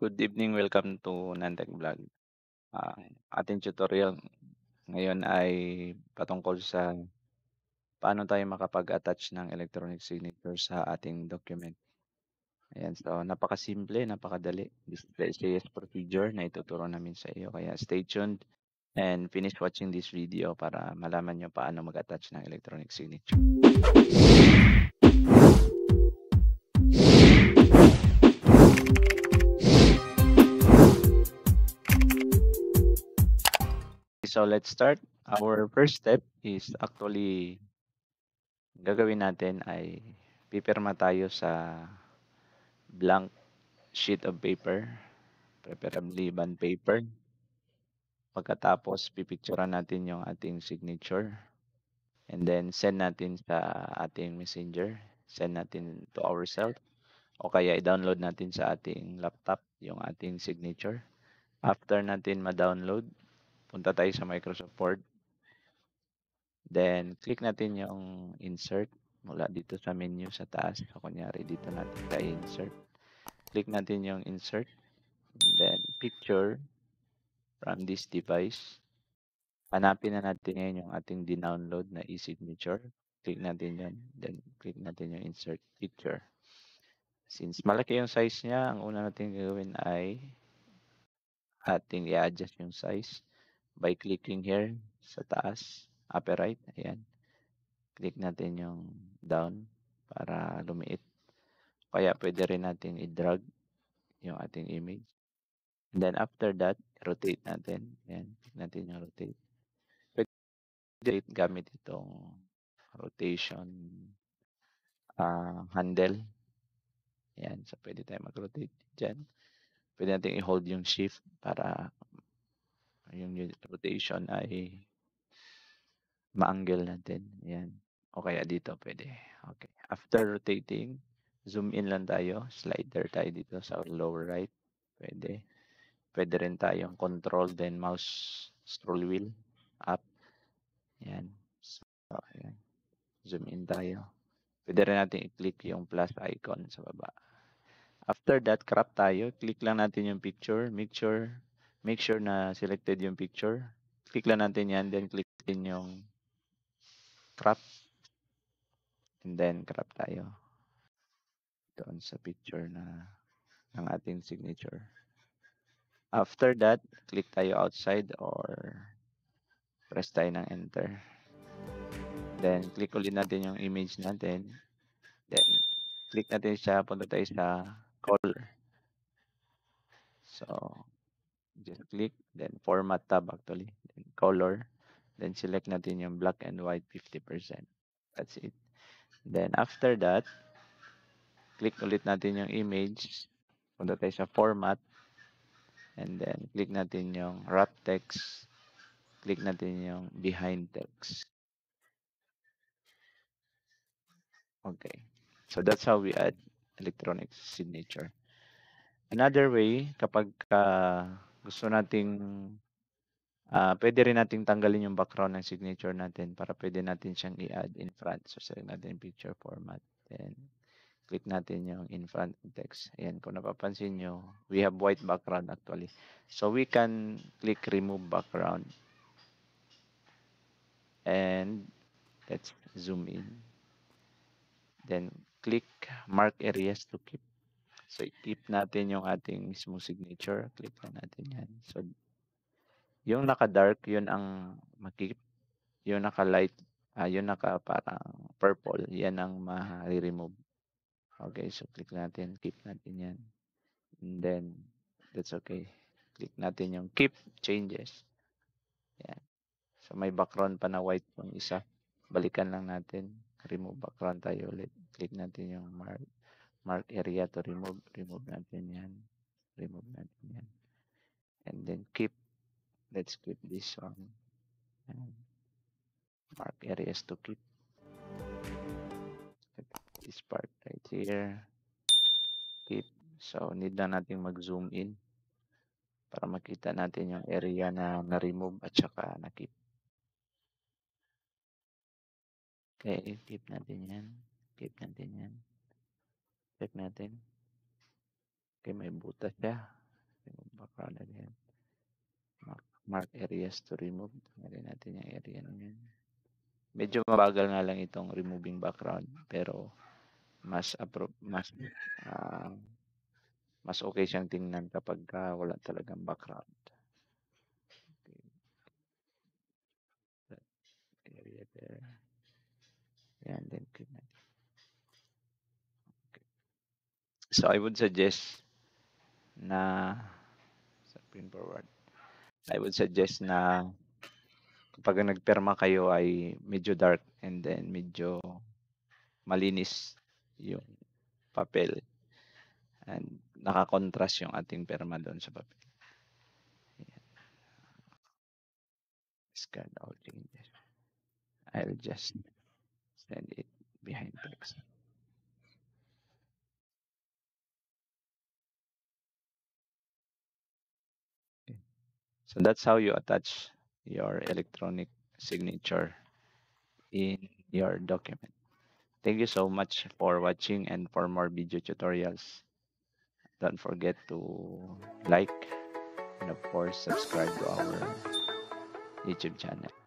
Good evening, welcome to Nantech Vlog. Ah, ating tutorial ngayon ay patungkol sa paano tayo makapag-attach ng electronic signature sa ating document. Ayan, so napakasimple, napakadali. This is the SJS procedure na ituturo namin sa iyo. Kaya stay tuned and finish watching this video para malaman nyo paano mag-attach ng electronic signature. So let's start. Our first step is actually gagawin natin ay pipirma tayo sa blank sheet of paper, preferably bond paper. Pagkatapos pipicturan natin yung ating signature and then send natin sa ating messenger, send natin to ourselves o kaya i-download natin sa ating laptop yung ating signature. After natin ma-download, punta tayo sa Microsoft Word. Then, click natin yung insert mula dito sa menu sa taas. So, kunyari, dito natin tayo insert. Click natin yung insert. Then, picture from this device. Hanapin na natin ngayon yung ating dinownload na e-signature. Click natin yun. Then, click natin yung insert picture. Since malaki yung size niya, ang una natin gagawin ay ating i-adjust yung size by clicking here sa taas, upper right, ayan. Click natin yung down para lumiit. Kaya pwede rin natin i-drag yung ating image. And then after that, rotate natin. Ayan, click natin yung rotate. Pwede rotate gamit itong rotation uh, handle. Ayan, so pwede tayo mag-rotate dyan. Pwede natin i-hold yung shift para yung rotation ay ma-angle natin. Ayan. O kaya dito pwede. Okay. After rotating, zoom in lang tayo. Slider tayo dito sa lower right. Pwede. Pwede rin tayong control then mouse scroll wheel up. Ayan. So, ayan. Zoom in tayo. Pwede rin natin i-click yung plus icon sa baba. After that, crop tayo. Click lang natin yung picture. Make sure make sure na selected yung picture. Click lang natin yan, then click din yung crop. And then crop tayo doon sa picture na ng ating signature. After that, click tayo outside or press tayo ng enter. Then, click ulit natin yung image natin. Then, click natin siya, punta tayo sa color. So, just click, then format tab actually, then color, then select natin yung black and white 50%. That's it. Then after that, click ulit natin yung image, punta tayo sa format, and then click natin yung wrap text, click natin yung behind text. Okay, so that's how we add electronic signature. Another way, kapag uh, gusto nating ah, pwede rin nating tanggalin yung background ng signature natin para pwede natin siyang i-add in front. So, select natin picture format. Then, click natin yung in front text. Ayan, kung napapansin nyo, we have white background actually. So, we can click remove background. And, let's zoom in. Then, click mark areas to keep. So, i natin yung ating mismo signature. Click na natin yan. So, yung naka-dark, yun ang mag-keep. Yung naka-light, ah, yung naka parang purple, yan ang ma-remove. Okay, so click natin, keep natin yan. And then, that's okay. Click natin yung keep changes. Yan. So may background pa na white pang isa. Balikan lang natin. Remove background tayo ulit. Click natin yung mark mark area to remove. Remove natin yan. Remove natin yan. And then keep. Let's keep this one. And mark areas to keep. This part right here. Keep. So, need na natin mag-zoom in para makita natin yung area na na-remove at saka na-keep. Okay, keep natin yan. Keep natin yan. Check natin. Okay, may butas siya. Remove background again. Ano mark, mark areas to remove. Tanggalin natin yung area na Medyo mabagal nga lang itong removing background. Pero mas mas uh, mas okay siyang tingnan kapag uh, wala talagang background. Okay. That area there. Yan, then click natin. So I would suggest na print forward. I would suggest na kapag nagperma kayo ay medyo dark and then medyo malinis yung papel and nakakontrast yung ating perma doon sa papel. Ayan. Discard all changes. I'll just send it behind text. So that's how you attach your electronic signature in your document. Thank you so much for watching and for more video tutorials. Don't forget to like and of course subscribe to our YouTube channel.